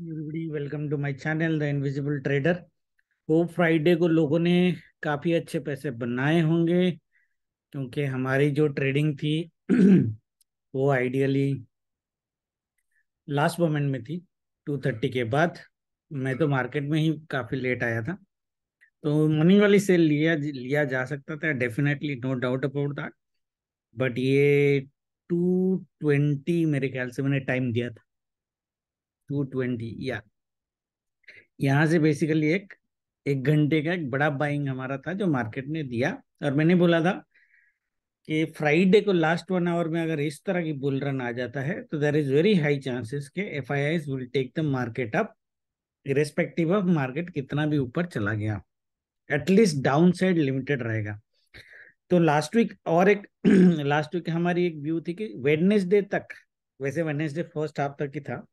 Everybody welcome to my channel the invisible trader वो Friday को लोगों ने काफ़ी अच्छे पैसे बनाए होंगे क्योंकि हमारी जो ट्रेडिंग थी वो आइडियली लास्ट मोमेंट में थी टू थर्टी के बाद मैं तो मार्केट में ही काफ़ी लेट आया था तो मनी वाली सेल लिया लिया जा सकता था definitely no doubt about that but ये टू ट्वेंटी मेरे ख्याल से मैंने टाइम दिया था 220 ट्वेंटी या यहाँ से बेसिकली एक एक घंटे का एक बड़ा बाइंग हमारा था जो मार्केट ने दिया और मैंने बोला था कि फ्राइडे को लास्ट वन आवर में अगर इस तरह की बुल रन आ जाता है तो there is very high chances के एफ will take the market up irrespective of market कितना भी ऊपर चला गया एटलीस्ट डाउन साइड लिमिटेड रहेगा तो लास्ट वीक और एक लास्ट वीक हमारी एक व्यू थी कि वेडनेसडे तक वैसे वेडनेसडे फर्स्ट हाफ तक ही था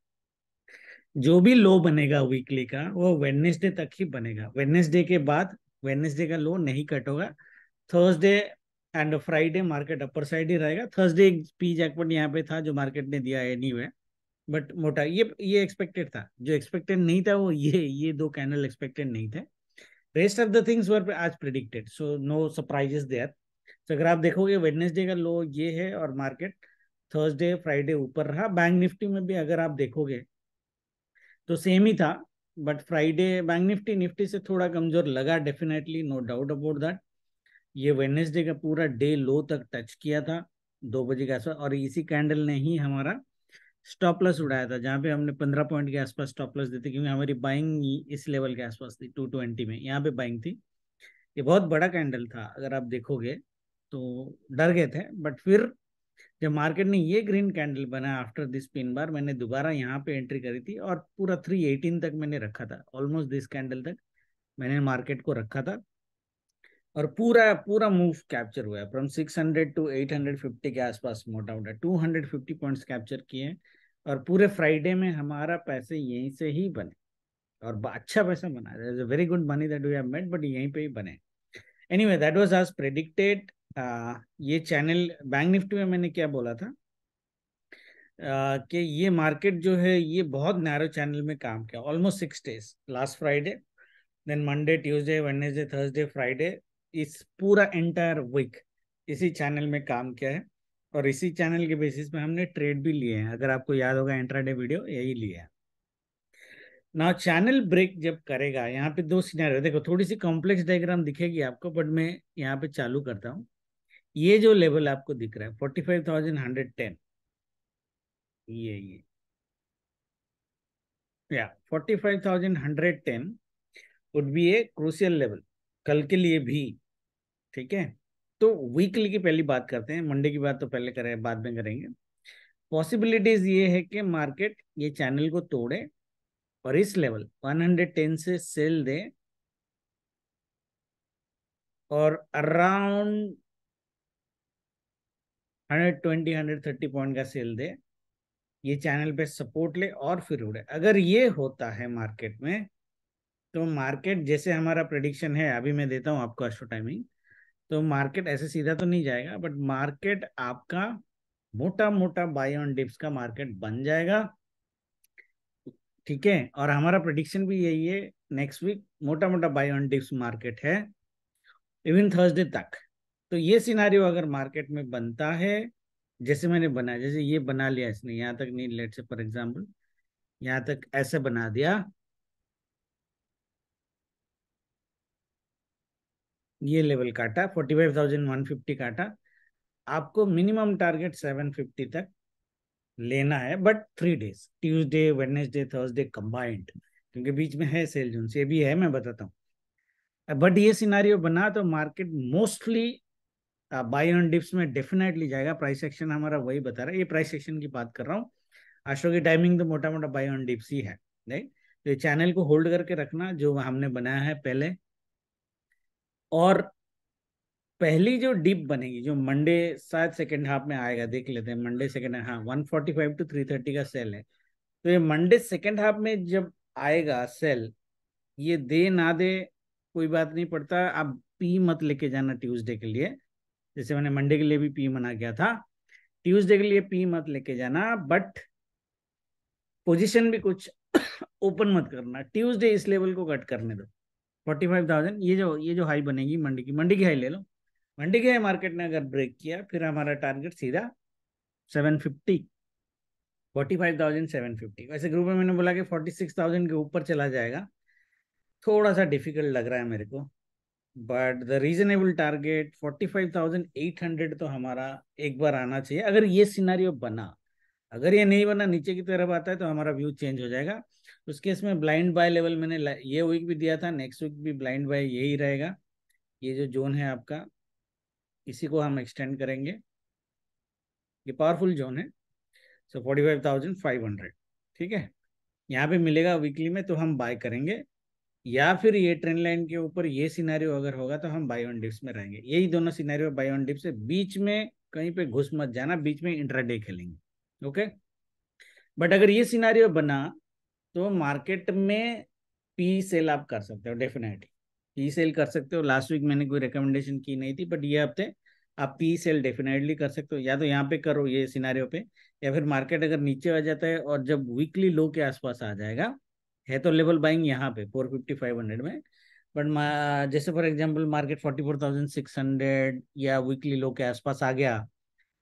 जो भी लो बनेगा वीकली का वो वेडनेसडे तक ही बनेगा वेडनेसडे के बाद वेडनेसडे का लो नहीं कट होगा Thursday and Friday market upper side ही रहेगा थर्सडे एक पी जैकपॉट यहाँ पे था जो मार्केट ने दिया एनी वे बट मोटा ये ये एक्सपेक्टेड था जो एक्सपेक्टेड नहीं था वो ये ये दो कैंडल एक्सपेक्टेड नहीं थे rest of the things were as predicted so no surprises there तो अगर आप देखोगे वेडनेसडे का लो ये है और मार्केट थर्सडे फ्राइडे ऊपर रहा बैंक निफ्टी में भी अगर आप देखोगे तो सेम ही था but Friday bank Nifty Nifty से थोड़ा कमजोर लगा definitely no doubt about that ये वेनेसडे का पूरा डे लो तक टच किया था दो बजे के आसपास और इसी कैंडल ने ही हमारा स्टॉप लॉस उड़ाया था जहाँ पे हमने पंद्रह पॉइंट के आसपास स्टॉप लॉस दी थी क्योंकि हमारी बाइंग इस लेवल के आसपास थी टू ट्वेंटी में यहाँ पे बाइंग थी ये बहुत बड़ा कैंडल था अगर आप देखोगे तो डर गए थे बट फिर जब मार्केट ने ये ग्रीन कैंडल बनाया आफ्टर दिस पिन बार मैंने दोबारा यहाँ पे एंट्री करी थी और पूरा थ्री एटीन तक मैंने रखा था ऑलमोस्ट दिस कैंडल तक मैंने मार्केट को रखा था और पूरा पूरा मूव कैप्चर हुआ है फ्रॉम हंड्रेड टू फिफ्टी के आसपास मोटा मोटा two hundred fifty points capture किए हैं और पूरे फ्राइडे में हमारा पैसे यहीं से ही बने और अच्छा पैसा बना very good money that we have made but यहीं पे ही बने way that was as predicted ये चैनल बैंक निफ्टी में मैंने क्या बोला था कि ये मार्केट जो है ये बहुत नैरो चैनल में काम किया almost six days last Friday then Monday Tuesday Wednesday Thursday Friday इस पूरा एंटायर वीक इसी चैनल में काम किया है और इसी चैनल के बेसिस में हमने ट्रेड भी लिए हैं अगर आपको याद होगा एंट्राडे वीडियो यही लिया है ना चैनल ब्रेक जब करेगा यहाँ पे दो सीनारियो देखो थोड़ी सी कॉम्प्लेक्स डायग्राम दिखेगी आपको बट मैं यहाँ पे चालू करता हूँ ये जो लेवल आपको दिख रहा है forty five thousand hundred ten ये ये या forty five thousand hundred ten would be a crucial level कल के लिए भी ठीक है तो वीकली की पहली बात करते हैं मंडे की बात तो पहले करें बाद में करेंगे पॉसिबिलिटीज ये है कि मार्केट ये चैनल को तोड़े और इस लेवल 110 से सेल दे और around hundred twenty hundred thirty point का सेल दे ये चैनल पे सपोर्ट ले और फिर उड़े अगर ये होता है मार्केट में तो मार्केट जैसे हमारा प्रडिक्शन है अभी मैं देता हूँ आपको अश्व टाइमिंग तो मार्केट ऐसे सीधा तो नहीं जाएगा बट मार्केट आपका मोटा मोटा बाय ऑन डिप्स का मार्केट बन जाएगा ठीक है और हमारा प्रडिक्शन भी यही है नेक्स्ट वीक मोटा मोटा बाय ऑन डिप्स मार्केट है इवन थर्सडे तक तो ये सिनारियो अगर मार्केट में बनता है जैसे मैंने बनाया जैसे ये बना लिया इसने यहाँ तक नहीं लेट से फॉर एग्जाम्पल यहाँ तक ऐसे बना दिया ये लेवल काटा forty five thousand one fifty काटा आपको मिनिमम टारगेट सेवन फिफ्टी तक लेना है but three days Tuesday Wednesday Thursday combined क्योंकि बीच में है सेल जोन ये भी है मैं बताता हूँ बट ये सिनारियो बना तो market mostly buy on dips में डेफिनेटली जाएगा प्राइस एक्शन हमारा वही बता रहा है ये प्राइस एक्शन की बात कर रहा हूँ आशो की टाइमिंग तो मोटा मोटा बाई ऑन डिप्स ही है राइट तो चैनल को होल्ड करके रखना जो हमने बनाया है पहले और पहली जो डिप बनेगी जो मंडे शायद सेकेंड हाफ में आएगा देख लेते हैं मंडे सेकेंड हाँ one forty five to three thirty का सेल है तो ये मंडे सेकेंड हाफ में जब आएगा सेल ये दे ना दे कोई बात नहीं पड़ता आप पी मत लेके जाना ट्यूसडे के लिए जैसे मैंने मंडे के लिए भी पी मना किया था ट्यूसडे के लिए पी मत लेके जाना बट पोजीशन भी कुछ ओपन मत करना ट्यूसडे इस लेवल को कट करने दो फोर्टी फाइव थाउजेंड ये जो ये जो हाई बनेगी मंडी की मंडी की हाई ले लो मंडी की हाई मार्केट ने अगर ब्रेक किया फिर हमारा टारगेट सीधा seven fifty forty five thousand seven fifty वैसे ग्रुप में मैंने बोला कि फोर्टी सिक्स थाउजेंड के ऊपर चला जाएगा थोड़ा सा डिफिकल्ट लग रहा है मेरे को but the reasonable target forty five thousand eight hundred तो हमारा एक बार आना चाहिए अगर ये सिनारियो बना अगर ये नहीं बना नीचे की तरफ आता है तो हमारा व्यू चेंज हो जाएगा उस केस में ब्लाइंड बाय लेवल मैंने ये वीक भी दिया था नेक्स्ट वीक भी ब्लाइंड बाय यही रहेगा ये जो जोन है आपका इसी को हम एक्सटेंड करेंगे ये पावरफुल जोन है so forty five thousand five hundred ठीक है यहाँ पे मिलेगा वीकली में तो हम बाय करेंगे या फिर ये ट्रेंड लाइन के ऊपर ये सीनारियो अगर होगा तो हम बाय ऑन डिप्स में रहेंगे यही दोनों सीनारियो बाय ऑन डिप्स है बीच में कहीं पे घुस मत जाना बीच में इंट्राडे खेलेंगे ओके बट अगर ये सीनारियो बना तो मार्केट में पी सेल आप कर सकते हो डेफिनेटली पी सेल कर सकते हो लास्ट वीक मैंने कोई रिकमेंडेशन की नहीं थी बट ये हफ्ते आप पी सेल डेफिनेटली कर सकते हो या तो यहाँ पे करो ये सिनारियो पे या फिर मार्केट अगर नीचे आ जाता है और जब वीकली लो के आसपास आ जाएगा है तो लेवल बाइंग यहाँ पे फोर फिफ्टी फाइव हंड्रेड में बट जैसे for example market forty four thousand six hundred या वीकली लो के आसपास आ गया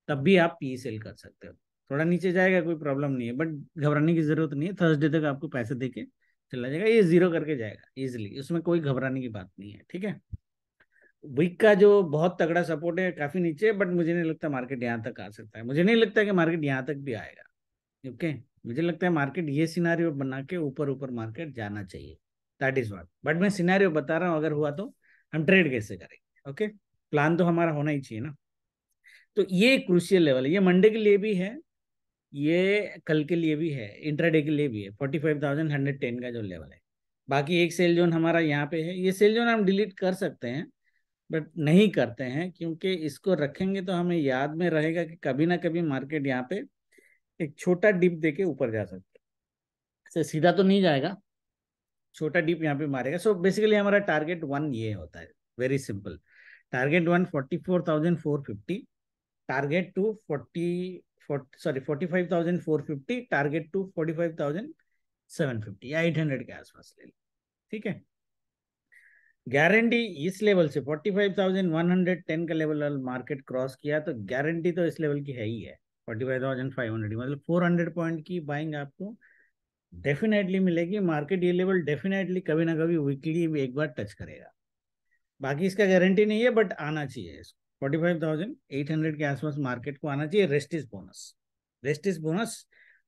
तब भी आप पी सेल e कर सकते हो थोड़ा नीचे जाएगा कोई प्रॉब्लम नहीं है बट घबराने की जरूरत नहीं है थर्सडे तक आपको पैसे दे के चला जाएगा ये जीरो करके जाएगा इजिली उसमें कोई घबराने की बात नहीं है ठीक है वीक का जो बहुत तगड़ा सपोर्ट है काफी नीचे बट मुझे नहीं लगता मार्केट यहाँ तक आ सकता है मुझे नहीं लगता कि मार्केट यहाँ तक भी आएगा ओके okay? मुझे लगता है मार्केट ये सिनारियो बना के ऊपर ऊपर मार्केट जाना चाहिए दैट इज वॉट बट मैं सिनारियो बता रहा हूँ अगर हुआ तो हम ट्रेड कैसे करेंगे ओके प्लान तो हमारा होना ही चाहिए ना तो ये क्रूशियल लेवल है ये मंडे के लिए भी है ये कल के लिए भी है इंट्राडे के लिए भी है forty five thousand hundred ten का जो लेवल है बाकी एक सेल जोन हमारा यहाँ पे है ये सेल जोन हम डिलीट कर सकते हैं बट नहीं करते हैं क्योंकि इसको रखेंगे तो हमें याद में रहेगा कि कभी ना कभी मार्केट यहाँ पे एक छोटा डिप देके ऊपर जा सकते हो so, अच्छा, सीधा तो नहीं जाएगा छोटा डिप यहाँ पे मारेगा सो so, बेसिकली हमारा टारगेट वन ये होता है very simple target one forty four thousand four fifty target two forty sorry forty five thousand four fifty target two forty five thousand seven fifty या eight hundred के आसपास ले लो ठीक है गारंटी इस लेवल से forty five thousand one hundred ten का level market cross किया तो गारंटी तो इस लेवल की है ही है forty five thousand five hundred मतलब फोर हंड्रेड पॉइंट की बाइंग आपको डेफिनेटली मिलेगी मार्केट ये लेवल डेफिनेटली कभी ना कभी वीकली भी एक बार टच करेगा बाकी इसका गारंटी नहीं है बट आना चाहिए forty five thousand eight hundred के आसपास मार्केट को आना चाहिए rest is bonus rest is bonus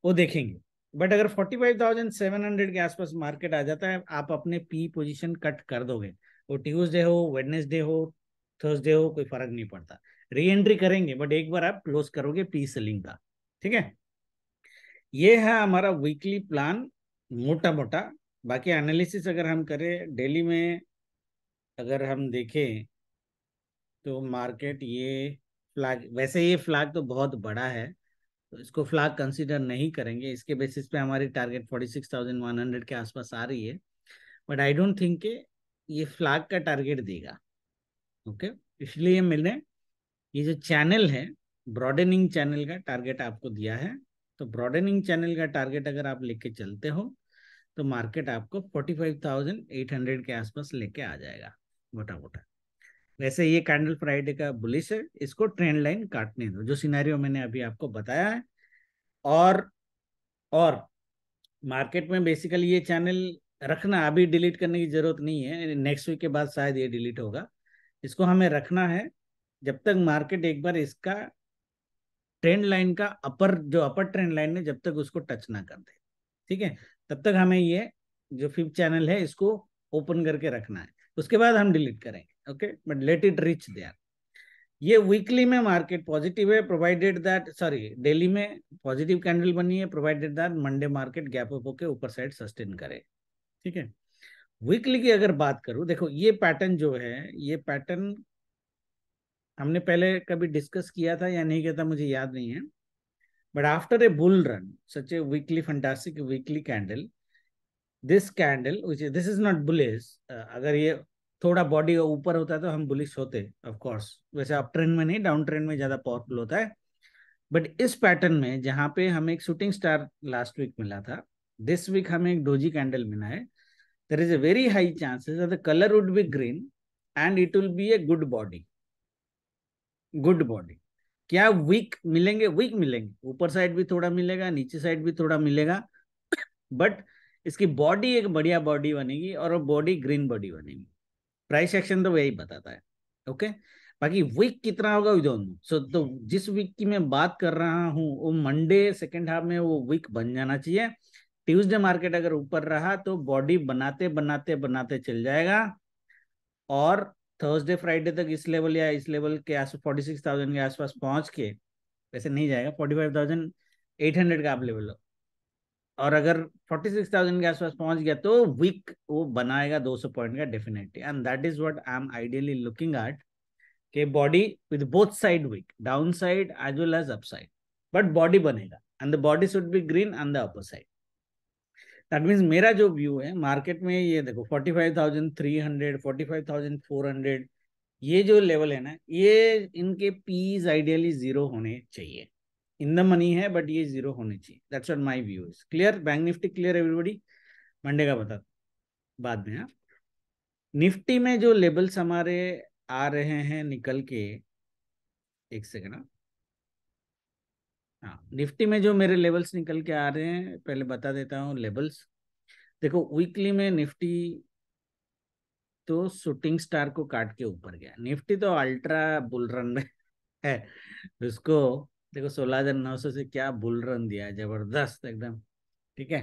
वो देखेंगे बट अगर forty five thousand seven hundred के आसपास मार्केट आ जाता है आप अपने पी पोजीशन कट कर दोगे वो ट्यूजडे हो वेडनेसडे हो थर्सडे हो कोई फर्क नहीं पड़ता री एंट्री करेंगे बट एक बार आप क्लोज करोगे पी सेलिंग का ठीक है ये है हमारा वीकली प्लान मोटा मोटा बाकी एनालिसिस अगर हम करें डेली में अगर हम देखें तो मार्केट ये फ्लैग वैसे ये फ्लैग तो बहुत बड़ा है तो इसको फ्लैग कंसीडर नहीं करेंगे इसके बेसिस पे हमारी target forty six thousand one hundred के आसपास आ रही है बट आई डोंट थिंक ये फ्लैग का टारगेट देगा ओके इसलिए मैंने ये जो चैनल है ब्रॉडनिंग चैनल का टारगेट आपको दिया है तो ब्रॉडनिंग चैनल का टारगेट अगर आप लेके चलते हो तो मार्केट आपको 45,800 के आसपास लेके आ जाएगा मोटा मोटा वैसे ये कैंडल फ्राइडे का बुलिस है इसको ट्रेंड लाइन काटने दो जो सिनेरियो मैंने अभी आपको बताया है और और मार्केट में बेसिकली ये चैनल रखना अभी डिलीट करने की जरूरत नहीं है नेक्स्ट वीक के बाद शायद ये डिलीट होगा इसको हमें रखना है जब तक मार्केट एक बार इसका ट्रेंड लाइन का अपर जो अपर ट्रेंड लाइन है जब तक उसको टच ना कर दे ठीक है तब तक हमें ये जो फिफ्थ चैनल है इसको ओपन करके रखना है उसके बाद हम डिलीट करेंगे okay but let it reach there ये वीकली में मार्केट पॉजिटिव है प्रोवाइडेड दैट सॉरी डेली में पॉजिटिव कैंडल बनी है provided that Monday market gap up होकर ऊपर साइड सस्टेन करे ठीक है वीकली की अगर बात करूं देखो ये पैटर्न जो है ये पैटर्न हमने पहले कभी डिस्कस किया था या नहीं किया था मुझे याद नहीं है but after a bull run such a weekly fantastic weekly candle this candle this is not bullish अगर ये थोड़ा बॉडी ऊपर होता है तो हम बुलिस होते ऑफकोर्स वैसे अप ट्रेंड में नहीं डाउन ट्रेंड में ज्यादा पावरफुल होता है बट इस पैटर्न में जहाँ पे हमें एक शूटिंग स्टार लास्ट वीक मिला था दिस वीक हमें एक डोजी कैंडल मिला है there is a very high chances the colour would be green and it will be a good body good body क्या वीक मिलेंगे वीक मिलेंगे ऊपर साइड भी थोड़ा मिलेगा नीचे साइड भी थोड़ा मिलेगा बट इसकी बॉडी एक बढ़िया बॉडी बनेगी और बॉडी ग्रीन बॉडी बनेगी प्राइस एक्शन तो वही बताता है ओके बाकी वीक कितना होगा वी डोंट नो सो तो जिस वीक की मैं बात कर रहा हूँ वो मंडे सेकेंड हाफ में वो वीक बन जाना चाहिए ट्यूजडे मार्केट अगर ऊपर रहा तो बॉडी बनाते बनाते बनाते चल जाएगा और थर्सडे फ्राइडे तक इस लेवल या इस लेवल के आस फोर्टी सिक्स थाउजेंड के आसपास पहुंच के वैसे नहीं जाएगा forty five thousand eight hundred का आप लेवल हो और अगर फोर्टी सिक्स थाउजेंड के आसपास पहुंच गया तो वीक वो बनाएगा दो सौ पॉइंट का definitely and that is what I am ideally looking at के body with both side wick down side as well as up side but body बनेगा and the body should be green on the upper side that means मेरा जो view है market में ये देखो forty five thousand three hundred forty five thousand four hundred ये जो level है ना ये इनके पीज आइडियली जीरो होने चाहिए इन द मनी है बट ये जीरो होने चाहिए that's what my view is clear bank Nifty clear everybody Monday का बता बाद में आप हाँ। निफ्टी में जो लेवल्स हमारे आ रहे हैं निकल के एक सेकेंड हाँ निफ्टी में जो मेरे लेवल्स निकल के आ रहे हैं पहले बता देता हूँ लेवल्स देखो वीकली में निफ्टी तो शूटिंग स्टार को काट के ऊपर गया निफ्टी तो अल्ट्रा बुल रन में है उसको देखो सोलह हजार नौ सौ से क्या बुल रन दिया है जबरदस्त एकदम ठीक है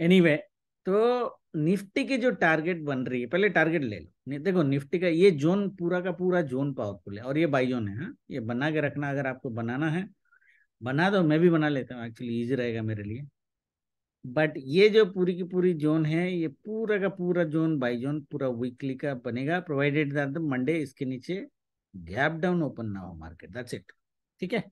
एनीवे anyway, तो निफ्टी की जो टारगेट बन रही है पहले टारगेट ले लो देखो निफ्टी का ये जोन पूरा का पूरा जोन पावरफुल है और ये बाई जोन है हा? ये बना के रखना अगर आपको बनाना है बना दो मैं भी बना लेता हूँ एक्चुअली ईजी रहेगा मेरे लिए बट ये जो पूरी की पूरी जोन है ये पूरा का पूरा जोन बाई जोन पूरा वीकली का बनेगा प्रोवाइडेड दैट द मंडे इसके नीचे गैप डाउन ओपन ना हो मार्केट दैट्स इट ठीक है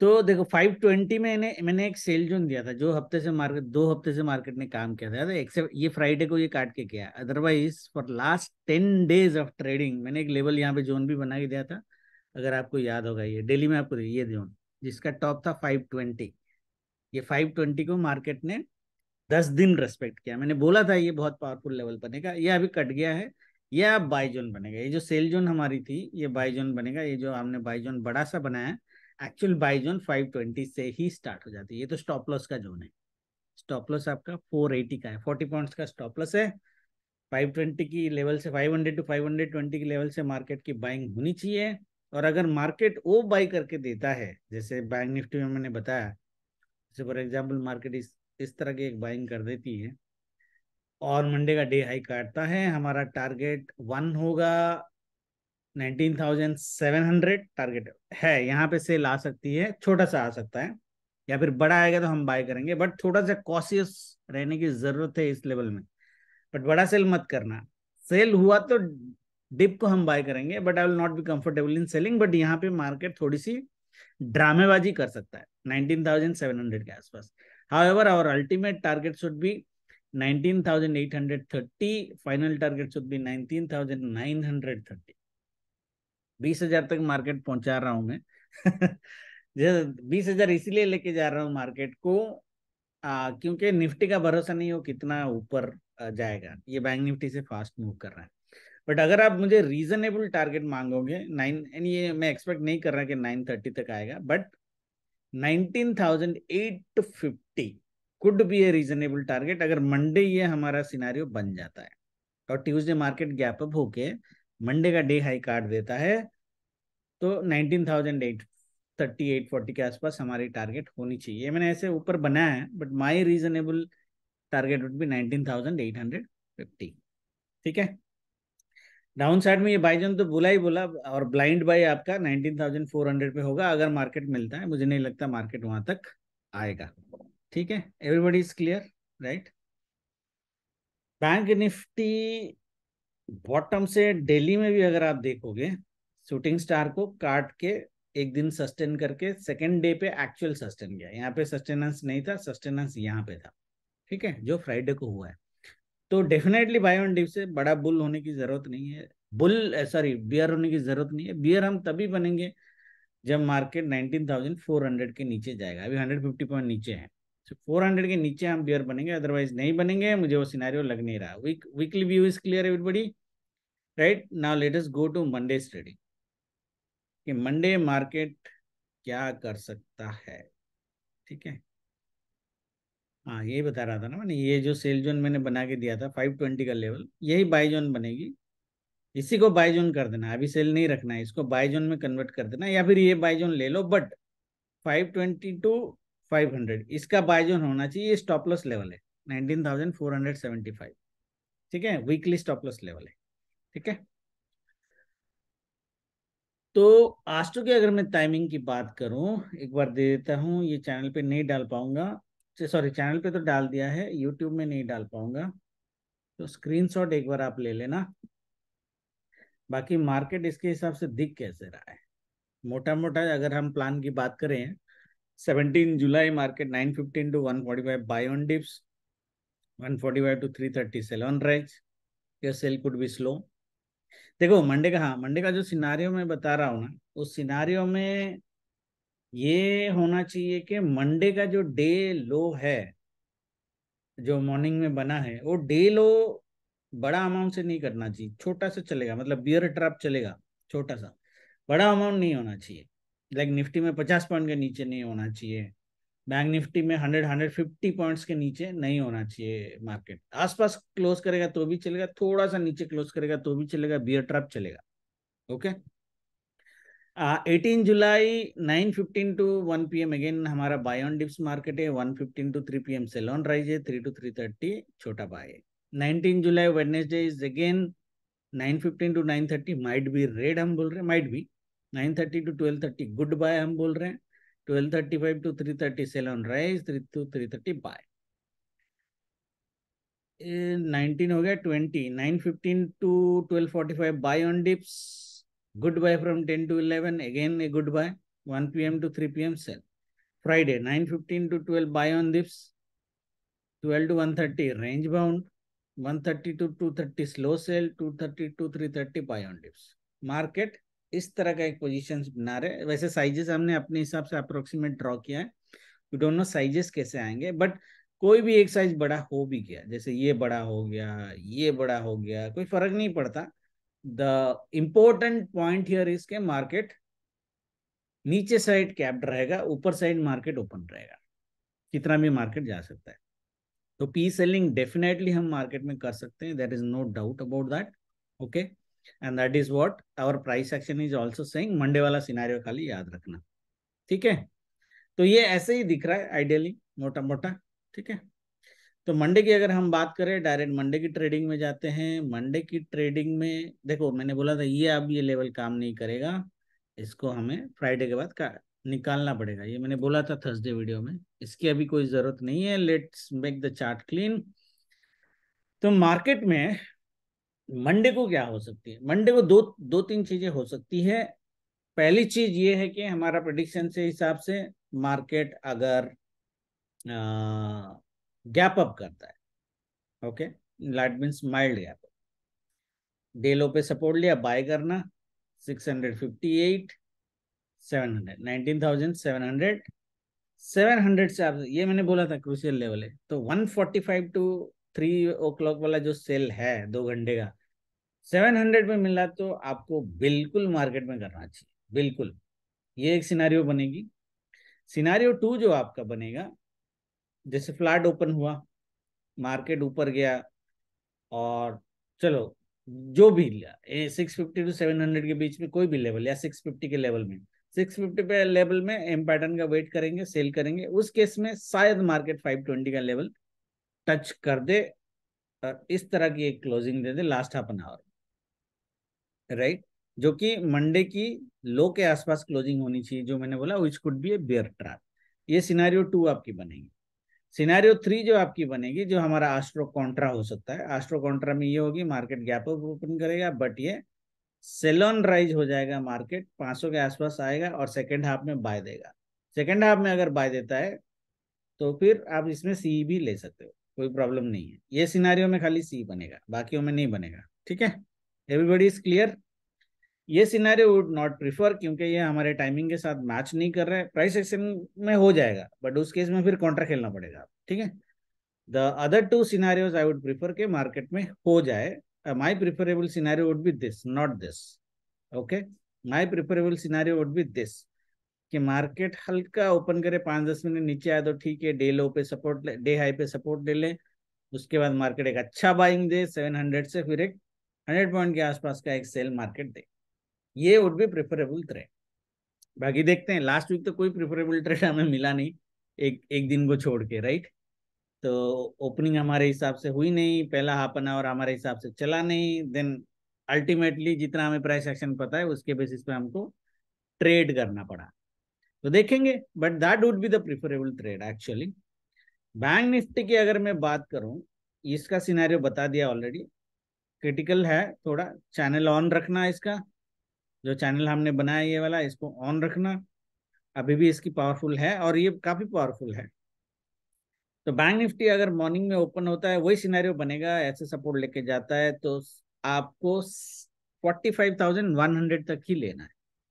तो देखो 520 में ने, मैंने एक सेल जोन दिया था जो हफ्ते से मार्केट दो हफ्ते से मार्केट ने काम किया था एक्सेप्ट ये फ्राइडे को ये काट के किया otherwise for last ten days of trading मैंने एक लेवल यहाँ पे जोन भी बना के दिया था अगर आपको याद होगा ये डेली में आपको ये जोन जिसका टॉप था 520 ये 520 को मार्केट ने 10 दिन रेस्पेक्ट किया मैंने बोला था ये बहुत पावरफुल लेवल बनेगा ये अभी कट गया है ये आप बाई जोन बनेगा ये जो सेल जोन हमारी थी ये बाई जोन बनेगा ये जो हमने बाई जोन बड़ा सा बनाया एक्चुअल बाई जोन 520 से ही स्टार्ट हो जाती है ये तो स्टॉप लॉस का जोन है स्टॉप लॉस आपका 480 का है 40 पॉइंट्स का स्टॉप लॉस है 520 की लेवल से 500 टू 520 की लेवल से मार्केट की बाइंग होनी चाहिए और अगर मार्केट वो बाई करके देता है जैसे बैंक निफ्टी में मैंने बताया जैसे फॉर एग्जाम्पल मार्केट इस इस तरह की एक बाइंग कर देती है और मंडे का डे हाई काटता है हमारा टारगेट वन होगा nineteen thousand seven hundred target है यहाँ पे सेल आ सकती है छोटा सा आ सकता है या फिर बड़ा आएगा तो हम बाय करेंगे बट थोड़ा सा कॉशियस रहने की जरूरत है इस लेवल में बट बड़ा सेल मत करना सेल हुआ तो डिप को हम बाय करेंगे but I will not be comfortable in selling but यहाँ पे मार्केट थोड़ी सी ड्रामेबाजी कर सकता है 19,700 के आसपास however our ultimate target should be 19,830 final target should be 19,930 20,000 तक मार्केट पहुंचा रहा हूं मैं बीस हजार इसीलिए लेके जा रहा हूँ मार्केट को आ, क्योंकि निफ्टी का भरोसा नहीं हो कितना ऊपर जाएगा ये बैंक निफ्टी से फास्ट मूव कर रहा है बट अगर आप मुझे रीजनेबल टारगेट मांगोगे नाइन एंड ये मैं एक्सपेक्ट नहीं कर रहा कि नाइन थर्टी तक आएगा but nineteen thousand eight fifty could be a reasonable target अगर मंडे ये हमारा सिनारियो बन जाता है और ट्यूजडे मार्केट गैप अप होके मंडे का डे हाई कार्ड देता है तो nineteen thousand eight thirty eight forty के आसपास हमारी टारगेट होनी चाहिए मैंने ऐसे ऊपर बनाया है but my reasonable target would be nineteen thousand eight hundred fifty ठीक है डाउन साइड में ये बाईजन तो बोला ही बोला और ब्लाइंड बाई आपका 19,400 पे होगा अगर मार्केट मिलता है मुझे नहीं लगता मार्केट वहां तक आएगा ठीक है everybody is clear right bank Nifty bottom से डेली में भी अगर आप देखोगे शूटिंग स्टार को काट के एक दिन सस्टेन करके सेकेंड डे पे एक्चुअल सस्टेन गया यहाँ पे सस्टेनेंस नहीं था सस्टेनेंस यहाँ पे था ठीक है जो फ्राइडे को हुआ है तो डेफिनेटली बाय वन डिप से बड़ा बुल होने की जरूरत नहीं है बुल सॉरी बियर होने की जरूरत नहीं है बियर हम तभी बनेंगे जब market nineteen thousand four hundred के नीचे जाएगा अभी हंड्रेड फिफ्टी पॉइंट नीचे है फोर so हंड्रेड के नीचे हम बियर बनेंगे अदरवाइज नहीं बनेंगे मुझे वो सिनेरियो लग नहीं रहा week weekly view is clear everybody right now let go to Monday study कि मंडे मार्केट क्या कर सकता है ठीक है हाँ यही बता रहा था ना मैंने ये जो सेल जोन मैंने बना के दिया था फाइव ट्वेंटी का लेवल यही बाय जोन बनेगी इसी को बाय जोन कर देना अभी सेल नहीं रखना है इसको बाय जोन में कन्वर्ट कर देना या फिर ये बाय जोन ले लो but five twenty to five hundred इसका बाय जोन होना चाहिए ये स्टॉप लॉस लेवल है nineteen thousand four hundred seventy five ठीक है वीकली स्टॉप लॉस लेवल है ठीक है तो आस्टो तो की अगर मैं टाइमिंग की बात करूं एक बार दे देता हूं ये चैनल पे नहीं डाल पाऊंगा सॉरी तो चैनल पे तो डाल दिया है यूट्यूब में नहीं डाल पाऊंगा तो स्क्रीनशॉट एक बार आप ले लेना बाकी मार्केट इसके हिसाब से दिख कैसे रहा है मोटा मोटा अगर हम प्लान की बात करें seventeen July market nine fifteen to one forty five buy on dips one forty five to three thirty sell on range या सेल कुड बी स्लो देखो मंडे का हाँ मंडे का जो सिनारियो में बता रहा हूँ ना उस सिनारियो में ये होना चाहिए कि मंडे का जो डे लो है जो मॉर्निंग में बना है वो डे लो बड़ा अमाउंट से नहीं करना चाहिए छोटा सा चलेगा मतलब बियर ट्रैप चलेगा छोटा सा बड़ा अमाउंट नहीं होना चाहिए लाइक निफ्टी में पचास पॉइंट के नीचे नहीं होना चाहिए बैंक निफ्टी में हंड्रेड हंड्रेड फिफ्टी पॉइंट्स के नीचे नहीं होना चाहिए मार्केट आसपास क्लोज करेगा तो भी चलेगा थोड़ा सा नीचे क्लोज करेगा तो भी चलेगा बियर ट्रैप चलेगा okay eighteen July nine fifteen to one P M again हमारा बाय ऑन डिप्स मार्केट है one fifteen to three P M sell on rise है थ्री टू थ्री थर्टी छोटा बाय है nineteen July Wednesday is again nine fifteen to nine thirty might be red हम बोल रहे हैं might be nine thirty to twelve thirty good buy हम बोल रहे हैं twelve thirty five to three thirty sell on rise three to three thirty buy nineteen हो गया twenty nine fifteen to twelve forty five buy on dips goodbye from 10 to 11 again a goodbye 1 pm to 3 pm sell friday 9:15 to 12 buy on dips 12 to 130 range bound 130 to 230 slow sell 230 to 330 buy on dips market इस तरह का एक position बना रहे वैसे sizes हमने अपने हिसाब से अप्रोक्सीमेट ड्रॉ किया है वी डोंट नो साइजेस कैसे आएंगे बट कोई भी एक साइज बड़ा हो भी गया जैसे ये बड़ा हो गया ये बड़ा हो गया कोई फर्क नहीं पड़ता the important point here is के market नीचे साइड कैप्ड रहेगा ऊपर साइड मार्केट ओपन रहेगा कितना भी मार्केट जा सकता है तो पी सेलिंग डेफिनेटली हम मार्केट में कर सकते हैं there is no doubt about that okay and that is what our price action is also saying Monday वाला सिनेरियो खाली याद रखना ठीक है तो ये ऐसे ही दिख रहा है आइडियली मोटा मोटा ठीक है तो मंडे की अगर हम बात करें डायरेक्ट मंडे की ट्रेडिंग में जाते हैं मंडे की ट्रेडिंग में देखो मैंने बोला था ये अब ये लेवल काम नहीं करेगा इसको हमें फ्राइडे के बाद का निकालना पड़ेगा ये मैंने बोला था थर्सडे वीडियो में इसकी अभी कोई ज़रूरत नहीं है let's make the chart clean तो मार्केट में मंडे को क्या हो सकती है मंडे को दो दो तीन चीज़ें हो सकती है पहली चीज़ ये है कि हमारा प्रडिक्शन से हिसाब से मार्केट अगर आ, गैप अप करता है okay light means mild gap up day low पे सपोर्ट लिया बाय करना 658 700 19,700 700 से आप ये मैंने बोला था क्रूशियल लेवल है तो 145 टू थ्री ओ क्लॉक वाला जो सेल है दो घंटे का 700 में मिला तो आपको बिल्कुल मार्केट में करना चाहिए बिल्कुल ये एक सिनारियो बनेगी सिनारियो टू जो आपका बनेगा जैसे फ्लैट ओपन हुआ मार्केट ऊपर गया और चलो जो भी six fifty to seven hundred के बीच में कोई भी लेवल या सिक्स फिफ्टी के लेवल में सिक्स फिफ्टी पे लेवल में एम पैटर्न का वेट करेंगे सेल करेंगे उस केस में शायद मार्केट फाइव ट्वेंटी का लेवल टच कर दे और इस तरह की एक क्लोजिंग दे दे last half an hour right जो कि मंडे की लो के आसपास क्लोजिंग होनी चाहिए जो मैंने बोला which could be a bear trap ये सिनारियो टू आपकी बनेगी सिनेरियो थ्री जो आपकी बनेगी जो हमारा आस्ट्रो कॉन्ट्रा हो सकता है आस्ट्रो कॉन्ट्रा में ये होगी मार्केट गैप ओपन करेगा बट ये सेलोन राइज हो जाएगा मार्केट 500 के आसपास आएगा और सेकेंड हाफ में बाय देगा सेकेंड हाफ में अगर बाय देता है तो फिर आप इसमें सी भी ले सकते हो कोई प्रॉब्लम नहीं है ये सिनारियों में खाली सी बनेगा बाकियों में नहीं बनेगा ठीक है एवरीबडी इज क्लियर ये सिनारे वुड नॉट प्रिफर क्योंकि ये हमारे टाइमिंग के साथ मैच नहीं कर रहे प्राइस एक्शन में हो जाएगा बट उस केस में फिर कॉन्ट्रा खेलना पड़ेगा ठीक है the other two scenarios I would prefer के मार्केट में हो जाए my preferable scenario would be this not this okay my preferable scenario would be this कि मार्केट हल्का ओपन करे पाँच दस मिनट नीचे आए तो ठीक है डे लो पे सपोर्ट ले डे हाई पे सपोर्ट ले लें उसके बाद मार्केट एक अच्छा बाइंग दे सेवन हंड्रेड से फिर एक हंड्रेड पॉइंट के आसपास का एक सेल मार्केट दे ये वुड बी प्रेफरेबल ट्रेड बाकी देखते हैं लास्ट वीक तो कोई प्रेफरेबल ट्रेड हमें मिला नहीं एक एक दिन को छोड़ के राइट तो ओपनिंग हमारे हिसाब से हुई नहीं पहला हाफ एन आवर हमारे हिसाब से चला नहीं देन अल्टीमेटली जितना हमें प्राइस एक्शन पता है उसके बेसिस पे हमको ट्रेड करना पड़ा तो देखेंगे but that would be the preferable trade actually bank Nifty की अगर मैं बात करूं इसका सिनेरियो बता दिया ऑलरेडी क्रिटिकल है थोड़ा चैनल ऑन रखना इसका जो चैनल हमने बनाया ये वाला इसको ऑन रखना अभी भी इसकी पावरफुल है और ये काफी पावरफुल है तो बैंक निफ्टी अगर मॉर्निंग में ओपन होता है वही सिनेरियो बनेगा ऐसे सपोर्ट लेके जाता है तो आपको forty five thousand one hundred तक ही लेना है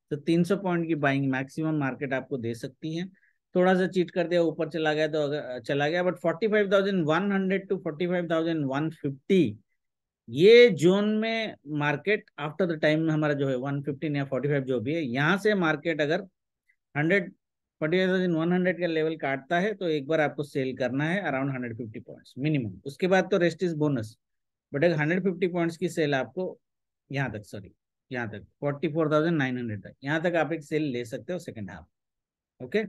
तो तीन सौ पॉइंट की बाइंग मैक्सिमम मार्केट आपको दे सकती है थोड़ा सा चीट कर दिया ऊपर चला गया तो अगर चला गया but forty five thousand one hundred to forty five thousand one fifty ये जोन में मार्केट आफ्टर द टाइम में हमारा जो है 115 या 45 जो भी है यहाँ से मार्केट अगर 100 45,100 का लेवल काटता है तो एक बार आपको सेल करना है अराउंड 150 पॉइंट्स मिनिमम उसके बाद तो रेस्ट इज बोनस बट अगर 150 पॉइंट्स की सेल आपको यहाँ तक सॉरी यहाँ तक 44,900 तक यहाँ तक आप एक सेल ले सकते हो सेकेंड हाफ ओके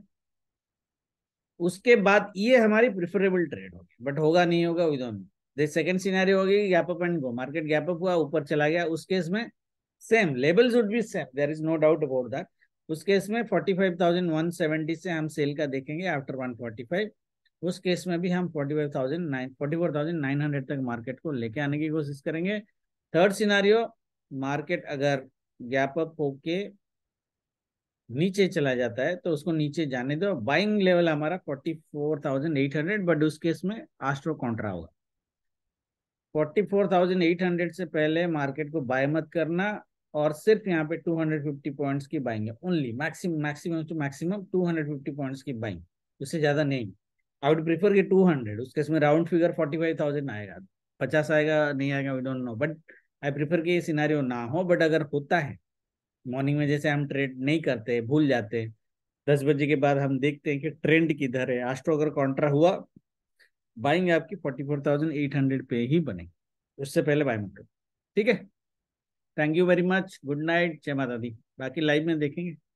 उसके बाद ये हमारी प्रिफरेबल ट्रेड होगी बट होगा नहीं होगा विदोन सेकेंड सीनारी होगी gap up and go market gap up हुआ ऊपर चला गया उस केस में same levels would be same there is no doubt about that उस केस में forty five thousand one seventy से हम सेल का देखेंगे आफ्टर वन फोर्टी फाइव उस केस में भी हम forty forty five thousand thousand nine four nine hundred तक मार्केट को लेके आने की कोशिश करेंगे थर्ड सिनारियो मार्केट अगर गैप अप होके नीचे चला जाता है तो उसको नीचे जाने दो बाइंग लेवल हमारा forty four thousand eight hundred but उस केस में आस्ट्रो कॉन्ट्रा होगा forty four thousand eight hundred से पहले मार्केट को बाय मत करना और सिर्फ यहाँ पे टू हंड्रेड फिफ्टी पॉइंट्स की बाइंग है only maximum maximum two maximum two hundred fifty points की बाइंग उससे ज्यादा नहीं आई वुड प्रीफर के टू हंड्रेड उसके इसमें round figure forty five thousand आएगा पचास आएगा नहीं आएगा we don't know but I prefer के ये सिनारियो ना हो बट अगर होता है मॉर्निंग में जैसे हम ट्रेड नहीं करते भूल जाते हैं दस बजे के बाद हम देखते हैं कि ट्रेंड किधर है आज तो अगर कॉन्ट्रा हुआ बाइंग आपकी forty four thousand eight hundred पे ही बनेगी उससे पहले बाय मत ठीक है thank you very much good night जय माता दी बाकी लाइव में देखेंगे